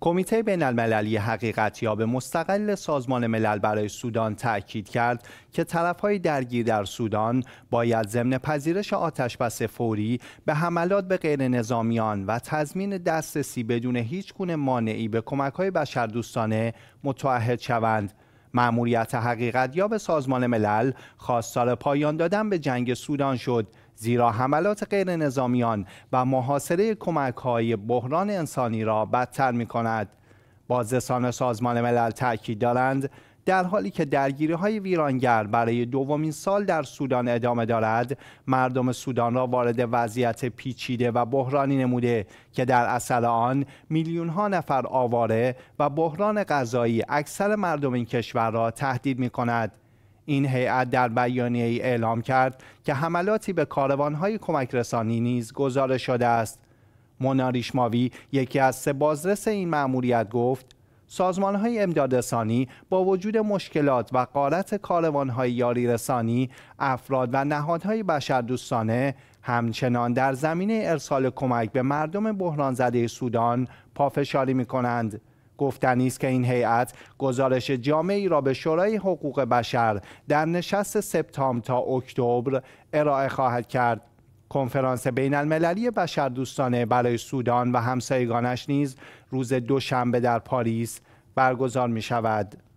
کمیته بین المللی به مستقل سازمان ملل برای سودان تاکید کرد که طرفهای درگیر در سودان باید ضمن پذیرش آتشبس فوری به حملات به غیر نظامیان و تضمین دسترسی بدون هیچ گونه مانعی به کمکهای بشردوستانه متعهد شوند. معموریت حقیقت یا به سازمان ملل خواستار پایان دادن به جنگ سودان شد زیرا حملات غیر نظامیان و محاصره کمک های بحران انسانی را بدتر می کند. بازرسان سازمان ملل تاکید دارند در حالی که درگیری های ویرانگر برای دومین سال در سودان ادامه دارد مردم سودان را وارد وضعیت پیچیده و بحرانی نموده که در اصل آن میلیون ها نفر آواره و بحران غذایی اکثر مردم این کشور را تهدید می کند این هیئت در بیانیه ای اعلام کرد که حملاتی به کاروانهای کمک رسانی نیز گزارش شده است موناریش ماوی یکی از سه بازرس این مأموریت گفت سازمان های امداد با وجود مشکلات و قارت کاروان های یاری رسانی افراد و نهادهای بشردوستانه همچنان در زمینه ارسال کمک به مردم بحران زده سودان پافشاری می کنند. گفتنی است که این هیئت گزارش جامعی را به شورای حقوق بشر در نشست سپتامبر تا اکتبر ارائه خواهد کرد کنفرانس بین المللی بشر دوستانه برای سودان و همسایگانش نیز روز دوشنبه در پاریس برگزار می شود.